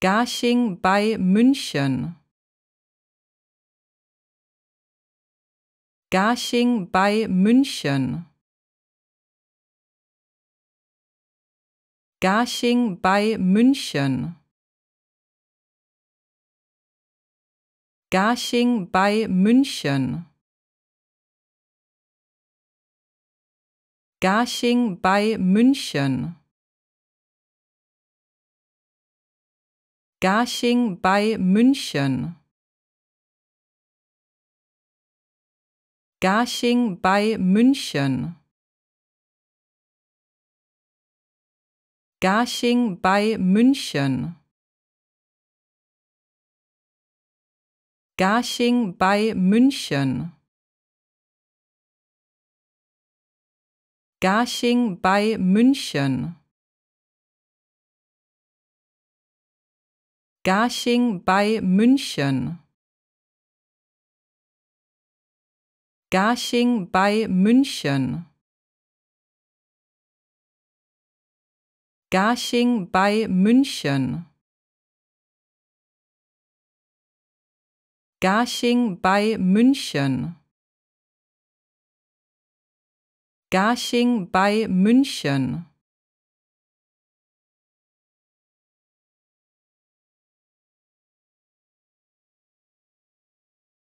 Garching bei München. Garching bei München. Garching bei München. Garching bei München. Garching bei München. Garching bei München. Garching bei München. Garching bei München. Garching bei München. Garching bei München. Garching bei München. Garching bei München. Garching bei München. Garching bei München. Garching bei München.